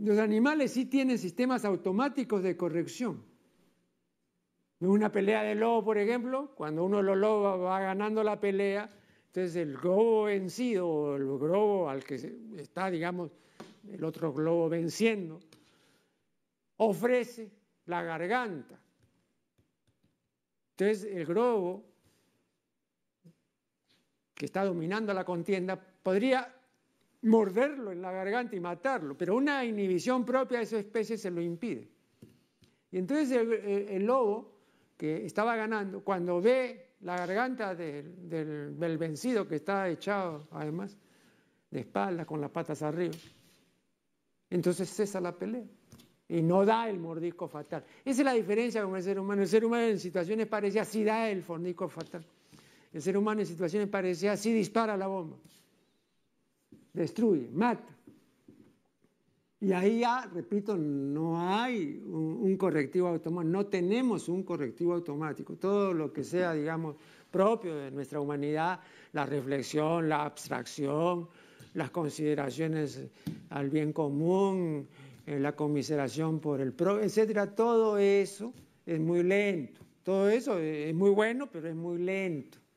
Los animales sí tienen sistemas automáticos de corrección. En una pelea de lobo, por ejemplo, cuando uno de los lobos va ganando la pelea, entonces el globo vencido, o el globo al que está, digamos, el otro globo venciendo, ofrece la garganta. Entonces el globo que está dominando la contienda podría morderlo en la garganta y matarlo, pero una inhibición propia de esa especie se lo impide. Y entonces el, lobo que estaba ganando, cuando ve la garganta del, vencido que está echado, además, de espalda con las patas arriba, entonces cesa la pelea y no da el mordisco fatal. Esa es la diferencia con el ser humano. El ser humano en situaciones parecidas sí da el mordisco fatal. El ser humano en situaciones parecidas sí dispara la bomba destruye, mata. Y ahí ya, repito, no hay un, correctivo automático, no tenemos un correctivo automático. Todo lo que sea, digamos, propio de nuestra humanidad, la reflexión, la abstracción, las consideraciones al bien común, eh, la comiseración por el pro, etcétera, todo eso es muy lento. Todo eso es muy bueno, pero es muy lento.